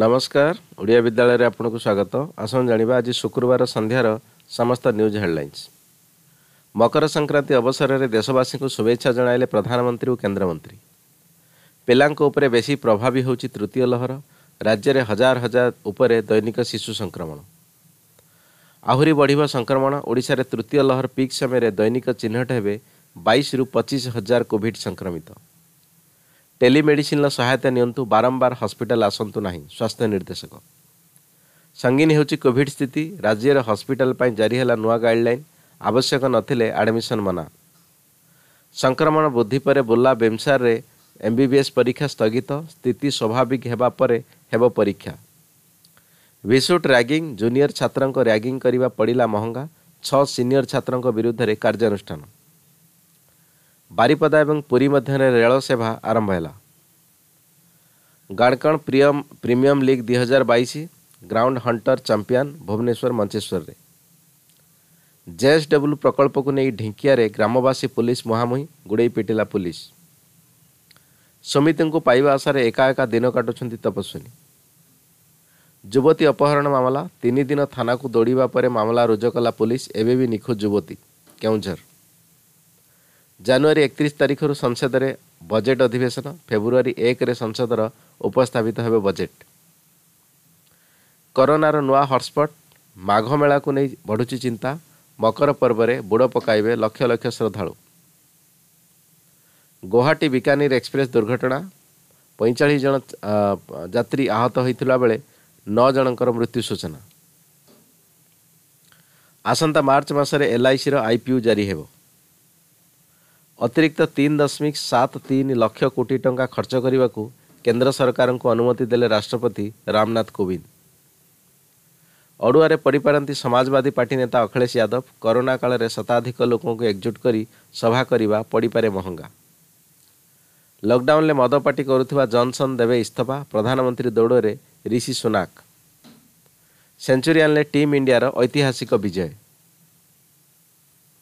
ନମସ୍କାର ଓଡ଼ିଆ ବିଦ୍ୟାଳୟରେ ଆପଣଙ୍କୁ ସ୍ୱାଗତ ଆସନ୍ତୁ ଜାଣିବା ଆଜି ଶୁକ୍ରବାର ସନ୍ଧ୍ୟାର ସମସ୍ତ ନ୍ୟୁଜ୍ ହେଡ଼ଲାଇନ୍ସ ମକର ସଂକ୍ରାନ୍ତି ଅବସରରେ ଦେଶବାସୀଙ୍କୁ ଶୁଭେଚ୍ଛା ଜଣାଇଲେ ପ୍ରଧାନମନ୍ତ୍ରୀ ଓ କେନ୍ଦ୍ରମନ୍ତ୍ରୀ ପିଲାଙ୍କ ଉପରେ ବେଶୀ ପ୍ରଭାବୀ ହେଉଛି ତୃତୀୟ ଲହର ରାଜ୍ୟରେ ହଜାର ହଜାର ଉପରେ ଦୈନିକ ଶିଶୁ ସଂକ୍ରମଣ ଆହୁରି ବଢ଼ିବ ସଂକ୍ରମଣ ଓଡ଼ିଶାରେ ତୃତୀୟ ଲହର ପିକ୍ ସମୟରେ ଦୈନିକ ଚିହ୍ନଟ ହେବେ ବାଇଶରୁ ପଚିଶ ହଜାର କୋଭିଡ଼୍ ସଂକ୍ରମିତ ଟେଲିମେଡ଼ିସିନ୍ର ସହାୟତା ନିଅନ୍ତୁ ବାରମ୍ବାର ହସ୍ପିଟାଲ ଆସନ୍ତୁ ନାହିଁ ସ୍ୱାସ୍ଥ୍ୟ ନିର୍ଦ୍ଦେଶକ ସଙ୍ଗୀନ ହେଉଛି କୋଭିଡ୍ ସ୍ଥିତି ରାଜ୍ୟରେ ହସ୍ପିଟାଲ ପାଇଁ ଜାରି ହେଲା ନୂଆ ଗାଇଡ୍ଲାଇନ୍ ଆବଶ୍ୟକ ନଥିଲେ ଆଡମିସନ୍ ମନା ସଂକ୍ରମଣ ବୃଦ୍ଧି ପରେ ବୁର୍ଲା ବେମ୍ସାରରେ ଏମ୍ବିବିଏସ୍ ପରୀକ୍ଷା ସ୍ଥଗିତ ସ୍ଥିତି ସ୍ୱାଭାବିକ ହେବା ପରେ ହେବ ପରୀକ୍ଷା ଭିସୁଟ୍ ରାଗିଂ ଜୁନିୟର ଛାତ୍ରଙ୍କ ରାଗିଂ କରିବା ପଡ଼ିଲା ମହଙ୍ଗା ଛଅ ସିନିୟର ଛାତ୍ରଙ୍କ ବିରୁଦ୍ଧରେ କାର୍ଯ୍ୟାନୁଷ୍ଠାନ ବାରିପଦା ଏବଂ ପୁରୀ ମଧ୍ୟରେ ରେଳ ସେବା ଆରମ୍ଭ ହେଲା ଗାଡ଼କଣ ପ୍ରିୟମ ପ୍ରିମିୟମ୍ ଲିଗ୍ ଦୁଇହଜାର ବାଇଶ ଗ୍ରାଉଣ୍ଡ ହଣ୍ଟର ଚାମ୍ପିୟନ୍ ଭୁବନେଶ୍ୱର ମଞ୍ଚେଶ୍ୱରରେ ଜେଏସ୍ଡବ୍ଲ୍ୟୁ ପ୍ରକଳ୍ପକୁ ନେଇ ଢିଙ୍କିଆରେ ଗ୍ରାମବାସୀ ପୁଲିସ ମୁହାଁମୁହିଁ ଗୁଡ଼େଇ ପିଟିଲା ପୁଲିସ ସମିତିଙ୍କୁ ପାଇବା ଆଶାରେ ଏକା ଏକା ଦିନ କାଟୁଛନ୍ତି ତପସ୍ୱିନୀ ଯୁବତୀ ଅପହରଣ ମାମଲା ତିନି ଦିନ ଥାନାକୁ ଦୌଡ଼ିବା ପରେ ମାମଲା ରୁଜୁ କଲା ପୁଲିସ ଏବେ ବି ନିଖୋଜ ଯୁବତୀ କେଉଁଝର ଜାନୁଆରୀ ଏକତିରିଶ ତାରିଖରୁ ସଂସଦରେ ବଜେଟ୍ ଅଧିବେଶନ ଫେବୃଆରୀ ଏକରେ ସଂସଦର ଉପସ୍ଥାପିତ ହେବ ବଜେଟ୍ କରୋନାର ନୂଆ ହଟ୍ସ୍ପଟ୍ ମାଘ ମେଳାକୁ ନେଇ ବଢ଼ୁଛି ଚିନ୍ତା ମକର ପର୍ବରେ ବୁଡ଼ ପକାଇବେ ଲକ୍ଷ ଲକ୍ଷ ଶ୍ରଦ୍ଧାଳୁ ଗୌହାଟୀ ବିକାନିର ଏକ୍ସପ୍ରେସ୍ ଦୁର୍ଘଟଣା ପଇଁଚାଳିଶ ଜଣ ଯାତ୍ରୀ ଆହତ ହୋଇଥିବା ବେଳେ ନଅ ଜଣଙ୍କର ମୃତ୍ୟୁ ସୂଚନା ଆସନ୍ତା ମାର୍ଚ୍ଚ ମାସରେ ଏଲ୍ଆଇସିର ଆଇପିୟୁ ଜାରି ହେବ ଅତିରିକ୍ତ ତିନି ଦଶମିକ ସାତ ତିନି ଲକ୍ଷ କୋଟି ଟଙ୍କା ଖର୍ଚ୍ଚ କରିବାକୁ କେନ୍ଦ୍ର ସରକାରଙ୍କୁ ଅନୁମତି ଦେଲେ ରାଷ୍ଟ୍ରପତି ରାମନାଥ କୋବିନ୍ଦ ଅଡ଼ୁଆରେ ପଡ଼ିପାରନ୍ତି ସମାଜବାଦୀ ପାର୍ଟି ନେତା ଅଖିଳେଶ ଯାଦବ କରୋନା କାଳରେ ଶତାଧିକ ଲୋକଙ୍କୁ ଏକଜୁଟ୍ କରି ସଭା କରିବା ପଡ଼ିପାରେ ମହଙ୍ଗା ଲକ୍ଡାଉନ୍ରେ ମଦ ପାର୍ଟି କରୁଥିବା ଜନ୍ସନ୍ ଦେବେ ଇସ୍ତଫା ପ୍ରଧାନମନ୍ତ୍ରୀ ଦୌଡ଼ରେ ରିଷି ସୁନାକ୍ ସେଞ୍ଚୁରିଆନ୍ରେ ଟିମ୍ ଇଣ୍ଡିଆର ଐତିହାସିକ ବିଜୟ